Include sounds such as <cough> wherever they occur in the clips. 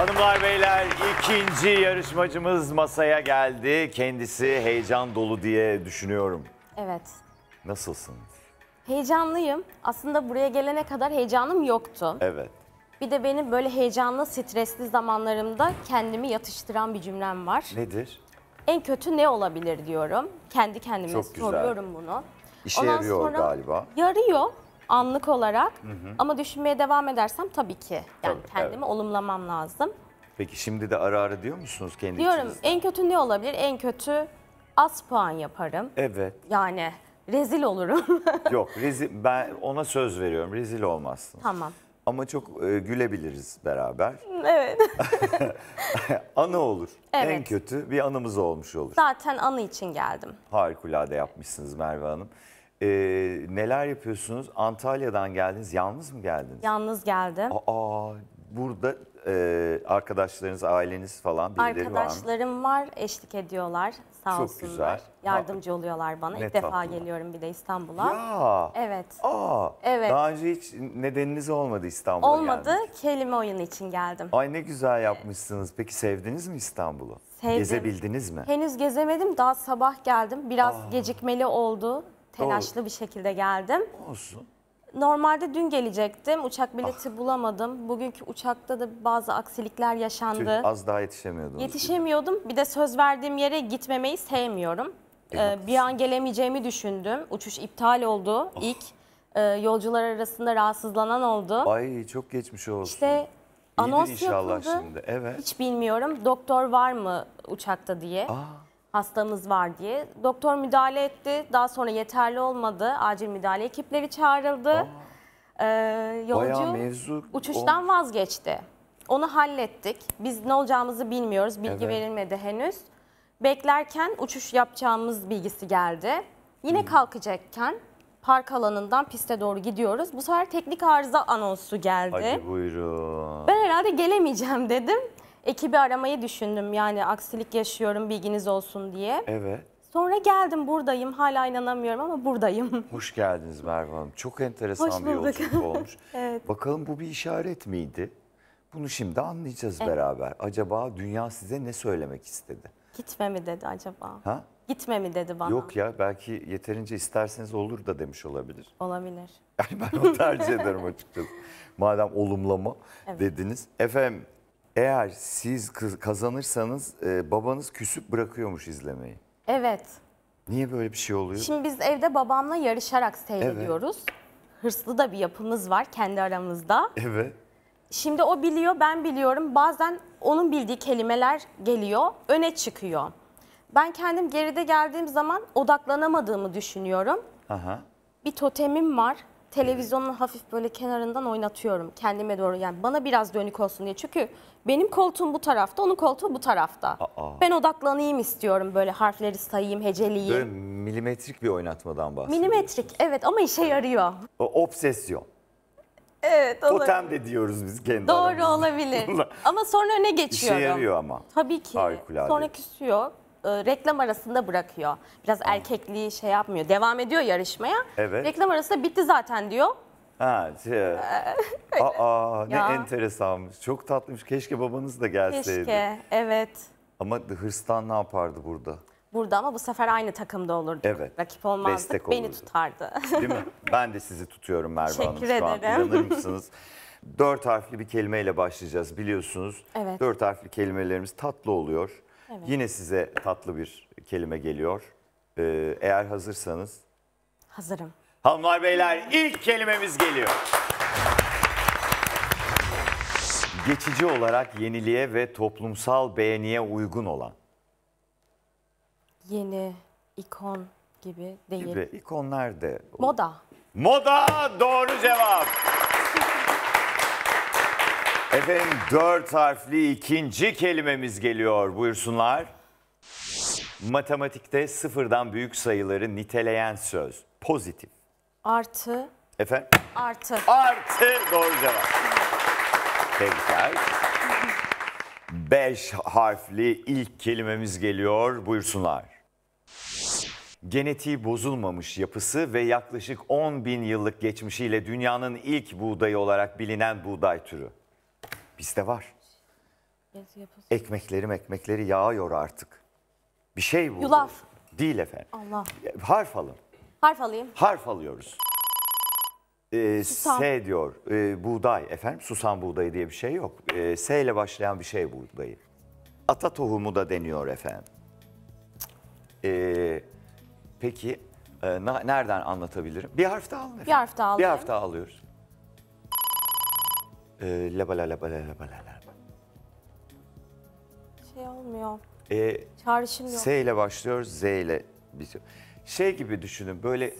Hanımlar beyler ikinci yarışmacımız masaya geldi. Kendisi heyecan dolu diye düşünüyorum. Evet. Nasılsınız? Heyecanlıyım. Aslında buraya gelene kadar heyecanım yoktu. Evet. Bir de benim böyle heyecanlı, stresli zamanlarımda kendimi yatıştıran bir cümlem var. Nedir? En kötü ne olabilir diyorum. Kendi kendime Çok güzel. soruyorum bunu. İşe Ondan yarıyor sonra galiba. Yarıyor anlık olarak hı hı. ama düşünmeye devam edersem tabii ki. Yani tabii, kendimi evet. olumlamam lazım. Peki şimdi de ara ara diyor musunuz kendi Diyorum içinizde? en kötü ne olabilir? En kötü az puan yaparım. Evet. Yani rezil olurum. <laughs> Yok rezil ben ona söz veriyorum rezil olmazsın. Tamam. Ama çok e, gülebiliriz beraber. Evet. <laughs> anı olur. Evet. En kötü bir anımız olmuş olur. Zaten anı için geldim. Harikulade yapmışsınız Merve Hanım e, neler yapıyorsunuz? Antalya'dan geldiniz. Yalnız mı geldiniz? Yalnız geldim. Aa, burada e, arkadaşlarınız, aileniz falan birileri var Arkadaşlarım var, eşlik ediyorlar. Sağ Çok olsunlar. güzel. Yardımcı oluyorlar bana. İlk defa tatlılar. geliyorum bir de İstanbul'a. Ya. Evet. Aa. Evet. Daha önce hiç nedeniniz olmadı İstanbul'a Olmadı. gelmek. Kelime oyunu için geldim. Ay ne güzel yapmışsınız. Peki sevdiniz mi İstanbul'u? Sevdim. Gezebildiniz mi? Henüz gezemedim. Daha sabah geldim. Biraz gecikmeli oldu telaşlı Doğru. bir şekilde geldim. Olsun. Normalde dün gelecektim. Uçak bileti ah. bulamadım. Bugünkü uçakta da bazı aksilikler yaşandı. Tüh, az daha yetişemiyordum. Yetişemiyordum. Bir de söz verdiğim yere gitmemeyi sevmiyorum. E, ee, bir an gelemeyeceğimi düşündüm. Uçuş iptal oldu oh. ilk. E, yolcular arasında rahatsızlanan oldu. Ay çok geçmiş olsun. İşte İyidir anons inşallah yapıldı. Şimdi. Evet. Hiç bilmiyorum doktor var mı uçakta diye. Aa. Ah hastamız var diye. Doktor müdahale etti. Daha sonra yeterli olmadı. Acil müdahale ekipleri çağrıldı. Aa, ee, yolcu mevzu, uçuştan o... vazgeçti. Onu hallettik. Biz ne olacağımızı bilmiyoruz. Bilgi evet. verilmedi henüz. Beklerken uçuş yapacağımız bilgisi geldi. Yine hmm. kalkacakken park alanından piste doğru gidiyoruz. Bu sefer teknik arıza anonsu geldi. Hadi buyurun. Ben herhalde gelemeyeceğim dedim ekibi aramayı düşündüm. Yani aksilik yaşıyorum bilginiz olsun diye. Evet. Sonra geldim buradayım. Hala inanamıyorum ama buradayım. <laughs> Hoş geldiniz Merve Hanım. Çok enteresan Hoş bir bulduk. yolculuk <laughs> olmuş. evet. Bakalım bu bir işaret miydi? Bunu şimdi anlayacağız evet. beraber. Acaba dünya size ne söylemek istedi? Gitme mi dedi acaba? Ha? Gitme mi dedi bana? Yok ya belki yeterince isterseniz olur da demiş olabilir. Olabilir. Yani ben onu tercih ederim açıkçası. <laughs> Madem olumlama evet. dediniz. Efendim eğer siz kazanırsanız e, babanız küsüp bırakıyormuş izlemeyi. Evet. Niye böyle bir şey oluyor? Şimdi biz evde babamla yarışarak seyrediyoruz. Evet. Hırslı da bir yapımız var kendi aramızda. Evet. Şimdi o biliyor, ben biliyorum. Bazen onun bildiği kelimeler geliyor, öne çıkıyor. Ben kendim geride geldiğim zaman odaklanamadığımı düşünüyorum. Aha. Bir totemim var televizyonun hafif böyle kenarından oynatıyorum kendime doğru. Yani bana biraz dönük olsun diye. Çünkü benim koltuğum bu tarafta, onun koltuğu bu tarafta. Aa. Ben odaklanayım istiyorum böyle harfleri sayayım, heceleyeyim. Böyle milimetrik bir oynatmadan bahsediyorsun. Milimetrik evet ama işe yarıyor. O obsesyon. Evet olabilir. Totem de diyoruz biz kendi Doğru aramızda. olabilir. <laughs> ama sonra ne geçiyorum. İşe yarıyor ama. Tabii ki. Harikulade. Sonra küsüyor. E, reklam arasında bırakıyor. Biraz erkekliği şey yapmıyor. Devam ediyor yarışmaya. Evet. Reklam arasında bitti zaten diyor. Ha, şey. E, <laughs> Aa, ne Ya. enteresanmış. Çok tatlıymış. Keşke babanız da gelseydi. Keşke. Evet. Ama hırstan ne yapardı burada? Burada ama bu sefer aynı takımda olurduk. Evet. Rakip olmazdık. Destek Beni tutardı. Değil mi? Ben de sizi tutuyorum Merve Hanım Teşekkür ederim. İnanır <laughs> mısınız? Dört harfli bir kelimeyle başlayacağız biliyorsunuz. Evet. Dört harfli kelimelerimiz tatlı oluyor. Evet. Yine size tatlı bir kelime geliyor. Ee, eğer hazırsanız. Hazırım. Hanımlar beyler ilk kelimemiz geliyor. Geçici olarak yeniliğe ve toplumsal beğeniye uygun olan. Yeni, ikon gibi değil. Gibi ikonlar da. Moda. Moda doğru cevap. Efendim dört harfli ikinci kelimemiz geliyor. Buyursunlar. Matematikte sıfırdan büyük sayıları niteleyen söz. Pozitif. Artı. Efendim? Artı. Artı doğru cevap. Tebrikler. Beş harfli ilk kelimemiz geliyor. Buyursunlar. Genetiği bozulmamış yapısı ve yaklaşık 10 bin yıllık geçmişiyle dünyanın ilk buğdayı olarak bilinen buğday türü. Bizde var. Ekmeklerim ekmekleri yağıyor artık. Bir şey bu. Yulaf. Değil efendim. Allah. Harf alın. Harf alayım. Harf alıyoruz. Ee, S diyor e, buğday efendim susam buğdayı diye bir şey yok. Ee, S ile başlayan bir şey buğdayı. Ata tohumu da deniyor efendim. Ee, peki e, nereden anlatabilirim? Bir harf daha alın efendim. Bir harf daha alayım. Bir harf daha alıyoruz. Ee, laba Şey olmuyor. Ee, yok. S ile başlıyor, Z ile bitiyor. Şey gibi düşünün böyle...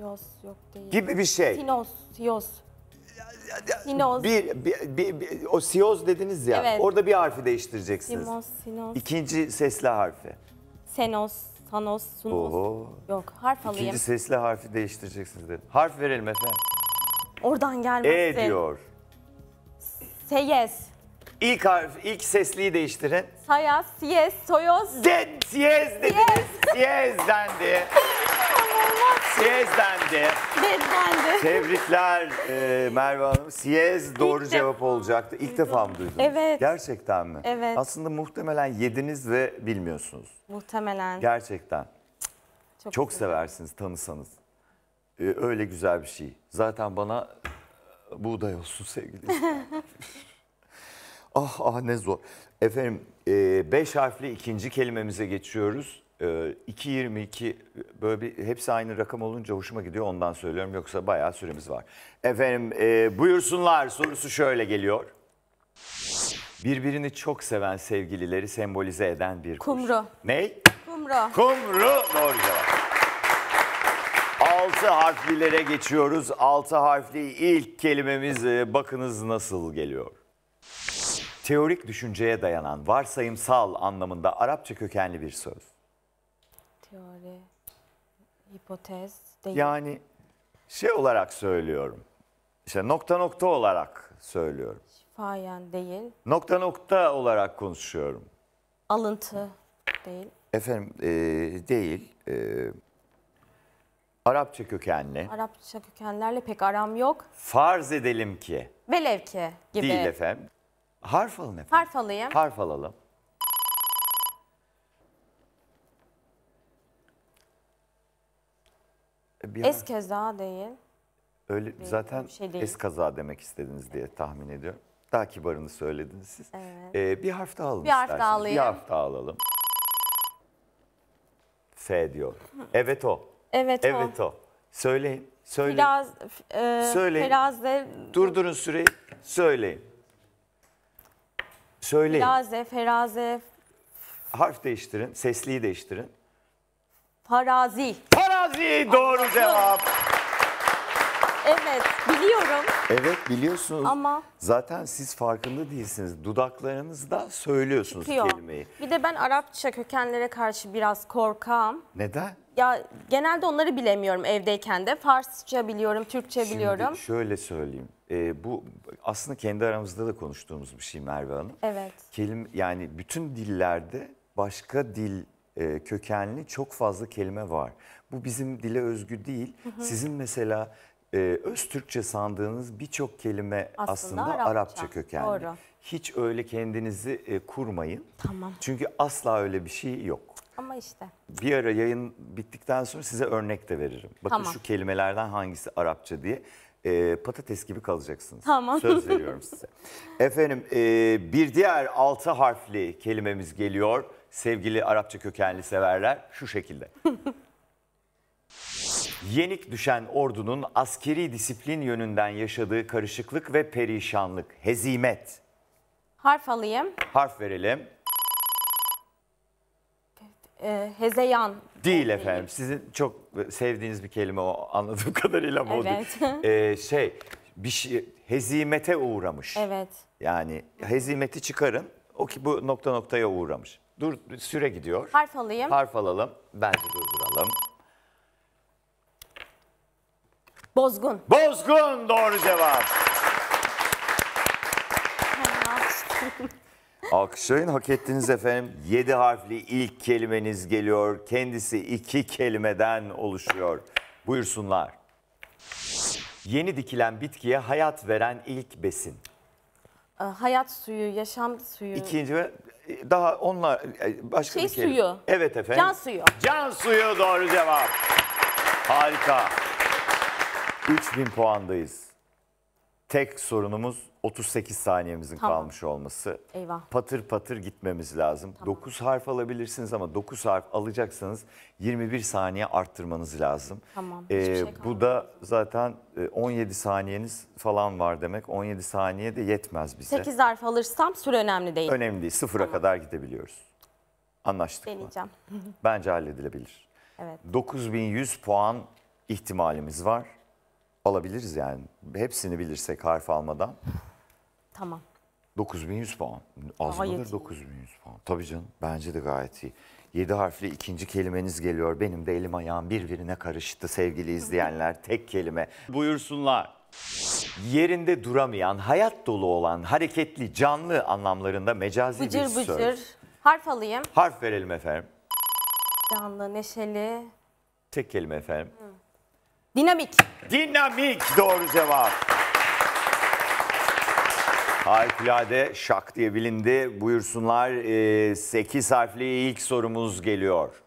Yos yok değil. Gibi bir şey. Sinos, yos. Sinoz. Bir, bir, bir, o siyoz dediniz ya. Evet. Orada bir harfi değiştireceksiniz. Simoz, İkinci sesli harfi. Senos, sanos, sunos. Yok harf alayım. İkinci sesli harfi değiştireceksiniz dedim. Harf verelim efendim. Oradan gelmezse. E diyor. Seyes. İlk harf, ilk sesliyi değiştirin. Sayas, siyes, soyoz. De, siyes dediniz. Siyes dendi. Siyes dendi. Dendi. Tebrikler e, Merve Hanım. Siyez doğru cevap olacaktı. İlk defa mı duydunuz? Evet. Gerçekten mi? Evet. Aslında muhtemelen yediniz ve bilmiyorsunuz. Muhtemelen. Gerçekten. Çok, Çok seversiniz tanısanız. Ee, öyle güzel bir şey. Zaten bana buğday olsun sevgili <laughs> Ah ah ne zor. Efendim e, beş harfli ikinci kelimemize geçiyoruz. E, 2.22 böyle bir hepsi aynı rakam olunca hoşuma gidiyor ondan söylüyorum yoksa bayağı süremiz var. Efendim e, buyursunlar sorusu şöyle geliyor. Birbirini çok seven sevgilileri sembolize eden bir kuş. Kumru. Ney? Kumru. Kumru doğru cevap. 6 harflilere geçiyoruz. 6 harfli ilk kelimemiz e, bakınız nasıl geliyor. Teorik düşünceye dayanan varsayımsal anlamında Arapça kökenli bir söz. Teori, hipotez değil. Yani şey olarak söylüyorum. İşte nokta nokta olarak söylüyorum. Şifayen değil. Nokta nokta olarak konuşuyorum. Alıntı değil. Efendim e, değil. E, Arapça kökenli. Arapça kökenlerle pek aram yok. Farz edelim ki. Velev ki gibi. Değil efendim. Harf alın efendim. Harf alayım. Harf alalım. E, bir değil. Öyle bir, zaten bir şey değil. demek istediniz diye tahmin ediyorum. Daha kibarını söylediniz siz. Evet. Ee, bir harf daha alalım Bir harf isterseniz. daha alayım. Bir harf daha alalım. F diyor. Evet o. Evet, Evet o. o. Söyleyin. Söyleyin. Biraz, e, Söyleyin. Feraze, Durdurun süreyi. Söyleyin. Söyleyin. Feraze, Feraze, Harf değiştirin. Sesliği değiştirin. Farazi. Farazi doğru cevap. Evet, biliyorum Evet biliyorsunuz. ama Zaten siz farkında değilsiniz. Dudaklarınızda söylüyorsunuz Çıkıyor. kelimeyi. Bir de ben Arapça kökenlere karşı biraz korkam. Neden? Ya genelde onları bilemiyorum evdeyken de. Farsça biliyorum, Türkçe Şimdi biliyorum. şöyle söyleyeyim. E, bu aslında kendi aramızda da konuştuğumuz bir şey Merve Hanım. Evet. Kelim yani bütün dillerde başka dil e, kökenli çok fazla kelime var. Bu bizim dile özgü değil. Hı hı. Sizin mesela e, öz Türkçe sandığınız birçok kelime aslında, aslında Arapça. Arapça kökenli. Doğru. Hiç öyle kendinizi e, kurmayın. Tamam. Çünkü asla öyle bir şey yok işte. Bir ara yayın bittikten sonra size örnek de veririm. Bakın tamam. şu kelimelerden hangisi Arapça diye. E, patates gibi kalacaksınız. Tamam. Söz veriyorum <laughs> size. Efendim e, bir diğer altı harfli kelimemiz geliyor. Sevgili Arapça kökenli severler şu şekilde. <laughs> Yenik düşen ordunun askeri disiplin yönünden yaşadığı karışıklık ve perişanlık, hezimet. Harf alayım. Harf verelim e, hezeyan. Değil efendim. Sizin çok e, sevdiğiniz bir kelime o anladığım <laughs> kadarıyla mı o Evet. Ee, şey bir şey hezimete uğramış. Evet. Yani hezimeti çıkarın. O ki bu nokta noktaya uğramış. Dur süre gidiyor. Harf alayım. Harf alalım. Bence durduralım. Bozgun. Bozgun doğru cevap. <laughs> Alkışlayın hak ettiniz efendim. Yedi harfli ilk kelimeniz geliyor. Kendisi iki kelimeden oluşuyor. Buyursunlar. Yeni dikilen bitkiye hayat veren ilk besin. Ee, hayat suyu, yaşam suyu. İkinci ve e, daha onlar e, başka Şey bir kelime. suyu. Evet efendim. Can suyu. Can suyu doğru cevap. Harika. 3000 puandayız. Tek sorunumuz 38 saniyemizin Tamam. kalmış olması. Eyvah. Patır patır gitmemiz lazım. 9 harf alabilirsiniz ama 9 harf alacaksanız 21 saniye arttırmanız lazım. Tamam, ee, hiçbir şey bu da zaten 17 e, saniyeniz falan var demek. 17 saniye de yetmez bize. 8 harf alırsam süre önemli değil. Önemli değil. Sıfıra kadar gidebiliyoruz. Anlaştık mı? Deneyeceğim. <laughs> Bence halledilebilir. Evet. 9100 puan ihtimalimiz var. Alabiliriz yani. Hepsini bilirsek harf almadan. Tamam. 9100 puan. Az Gayet mıdır iyi. 9100 puan? Tabii canım. Bence de gayet iyi. 7 harfli ikinci kelimeniz geliyor. Benim de elim ayağım birbirine karıştı sevgili izleyenler. Tek kelime. Buyursunlar. Yerinde duramayan, hayat dolu olan, hareketli, canlı anlamlarında mecazi Bıcır bir söz. bıcır. Harf alayım. Harf verelim efendim. Canlı, neşeli, Tek kelime efendim. dinamik. Dinamik doğru cevap. Harikulade şak diye bilindi. Buyursunlar 8 e, harfli ilk sorumuz geliyor.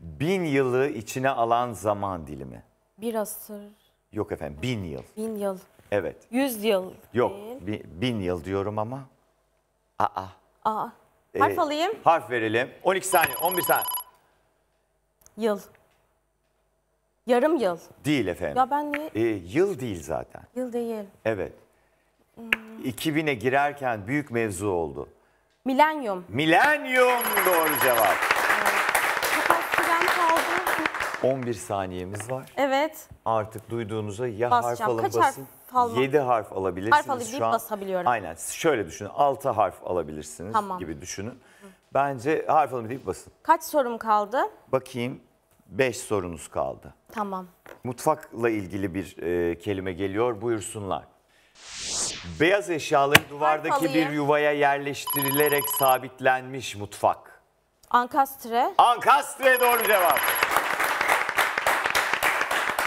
Bin yılı içine alan zaman dilimi. Bir asır. Yok efendim bin yıl. Bin yıl. Evet. Yüz yıl. Yok Bin, yıl diyorum ama. Aa. Aa. E, harf alayım. Harf verelim. 12 saniye 11 saniye. Yıl. Yarım yıl. Değil efendim. Ya ben niye? Ee, yıl değil zaten. Yıl değil. Evet. 2000'e girerken büyük mevzu oldu. Milenyum. Milenyum doğru cevap. Sürem kaldı. 11 saniyemiz var. Evet. Artık duyduğunuza ya harf alın Kaç harf 7 harf alabilirsiniz. Harf alıp bir Şu an basabiliyorum. Aynen şöyle düşünün 6 harf alabilirsiniz Tamam. gibi düşünün. Bence harf alın deyip basın. Kaç sorum kaldı? Bakayım 5 sorunuz kaldı. Tamam. Mutfakla ilgili bir e, kelime geliyor buyursunlar. Beyaz eşyaların duvardaki bir yuvaya yerleştirilerek sabitlenmiş mutfak. Ankastre. Ankastre doğru cevap.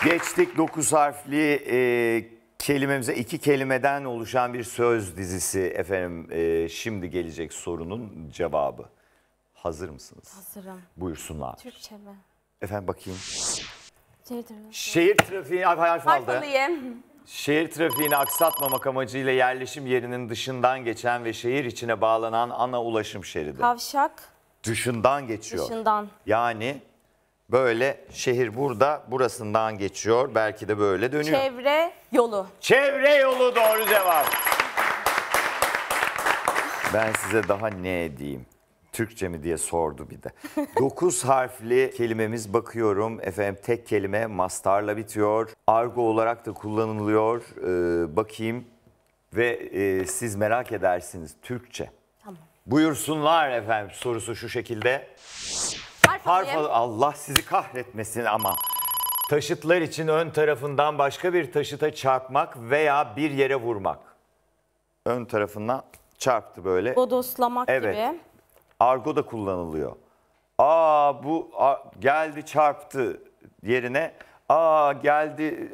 Geçtik dokuz harfli e, kelimemize iki kelimeden oluşan bir söz dizisi efendim. E, şimdi gelecek sorunun cevabı. Hazır mısınız? Hazırım. Buyursunlar. Türkçe mi? Efendim bakayım. Şehir trafiği. Şehir trafiği. Harf aldı. Harf alayım. Şehir trafiğini aksatmamak amacıyla yerleşim yerinin dışından geçen ve şehir içine bağlanan ana ulaşım şeridi. Kavşak. Dışından geçiyor. Dışından. Yani böyle şehir burada burasından geçiyor. Belki de böyle dönüyor. Çevre yolu. Çevre yolu doğru cevap. Ben size daha ne edeyim? Türkçe mi diye sordu bir de. 9 <laughs> harfli kelimemiz bakıyorum efendim tek kelime mastarla bitiyor. Argo olarak da kullanılıyor. Ee, bakayım ve e, siz merak edersiniz Türkçe. Tamam. Buyursunlar efendim sorusu şu şekilde. Harf, Harf Allah sizi kahretmesin ama. Taşıtlar için ön tarafından başka bir taşıta çarpmak veya bir yere vurmak. Ön tarafından çarptı böyle. Bodoslamak evet. gibi argo da kullanılıyor. Aa bu a, geldi çarptı yerine aa geldi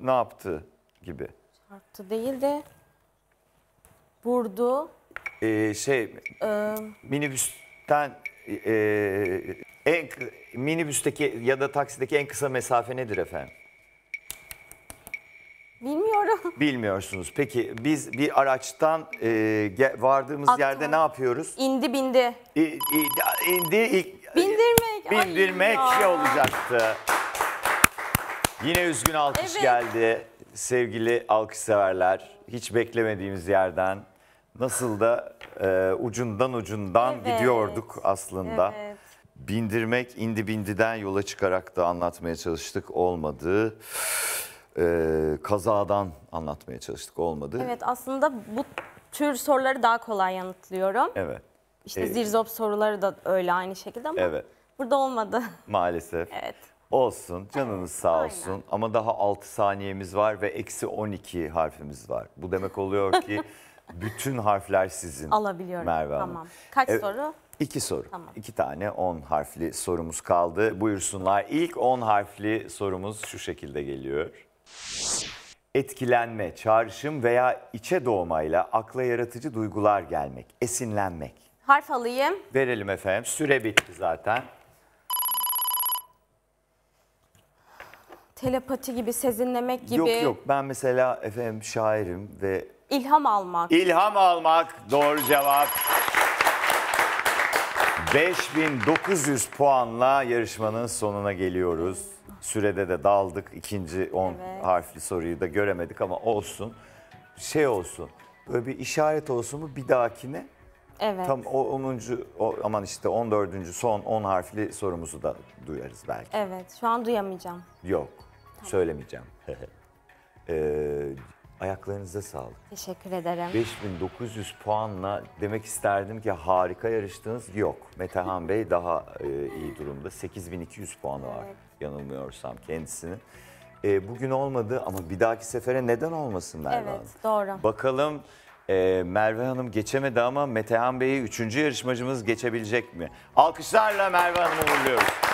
ne yaptı gibi. Çarptı değil de vurdu. Ee, şey ee, minibüsten e, e en minibüsteki ya da taksideki en kısa mesafe nedir efendim? Bilmiyorum. <laughs> Bilmiyorsunuz. Peki biz bir araçtan e, vardığımız Atma. yerde ne yapıyoruz? İndi bindi. İ, i, indi ilk... E, bindirmek. Bindirmek şey olacaktı. Yine üzgün alkış evet. geldi sevgili alkış severler. Hiç beklemediğimiz yerden nasıl da e, ucundan ucundan evet. gidiyorduk aslında. Evet. Bindirmek indi bindiden yola çıkarak da anlatmaya çalıştık olmadı e, kazadan anlatmaya çalıştık olmadı. Evet aslında bu tür soruları daha kolay yanıtlıyorum. Evet. İşte ee, zirzop soruları da öyle aynı şekilde ama evet. burada olmadı. <laughs> Maalesef. Evet. Olsun canınız sağ olsun aynen. ama daha 6 saniyemiz var ve eksi 12 harfimiz var. Bu demek oluyor ki <laughs> bütün harfler sizin Alabiliyorum Merve Hanım. Tamam. Kaç evet. soru? İki soru. Tamam. İki tane 10 harfli sorumuz kaldı. Buyursunlar. ilk 10 harfli sorumuz şu şekilde geliyor. Etkilenme, çağrışım veya içe doğmayla akla yaratıcı duygular gelmek, esinlenmek. Harf alayım. Verelim efendim. Süre bitti zaten. Telepati gibi, sezinlemek gibi. Yok yok ben mesela efendim şairim ve... İlham almak. İlham almak doğru cevap. 5900 puanla yarışmanın sonuna geliyoruz sürede de daldık. İkinci on evet. harfli soruyu da göremedik ama olsun. Şey olsun. Böyle bir işaret olsun mu bir dahakine? Evet. Tam o 10. aman işte 14. son 10 harfli sorumuzu da duyarız belki. Evet. Şu an duyamayacağım. Yok. Tamam. Söylemeyeceğim. <laughs> ee, Ayaklarınıza sağlık. Teşekkür ederim. 5900 puanla demek isterdim ki harika yarıştınız. Yok. Metehan Bey daha e, iyi durumda. 8200 puanı evet. var yanılmıyorsam kendisini. E, bugün olmadı ama bir dahaki sefere neden olmasın Merve Evet Hanım? doğru. Bakalım e, Merve Hanım geçemedi ama Metehan Bey'i üçüncü yarışmacımız geçebilecek mi? Alkışlarla Merve Hanım'ı uğurluyoruz.